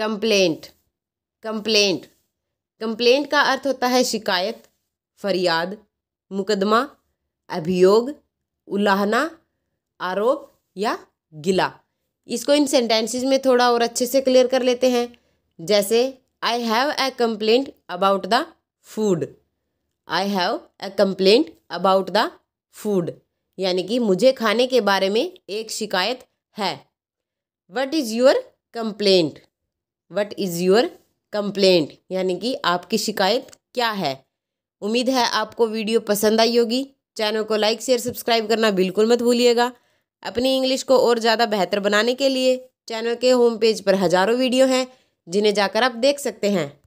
complaint complaint complaint का अर्थ होता है शिकायत फरियाद मुकदमा अभियोग उलाहना आरोप या गिला इसको इन सेंटेंसेस में थोड़ा और अच्छे से क्लियर कर लेते हैं जैसे I have a complaint about the food I have a complaint about the food यानी कि मुझे खाने के बारे में एक शिकायत है what is your complaint what is your complaint यानी कि आपकी शिकायत क्या है उम्मीद है आपको वीडियो पसंद आई होगी चैनल को लाइक शेयर सब्सक्राइब करना बिल्कुल मत भूलिएगा अपनी इंग्लिश को और ज़्यादा बेहतर बनाने के लिए चैनल के होम पेज पर हज़ारों वीडियो हैं जिन्हें जाकर आप देख सकते हैं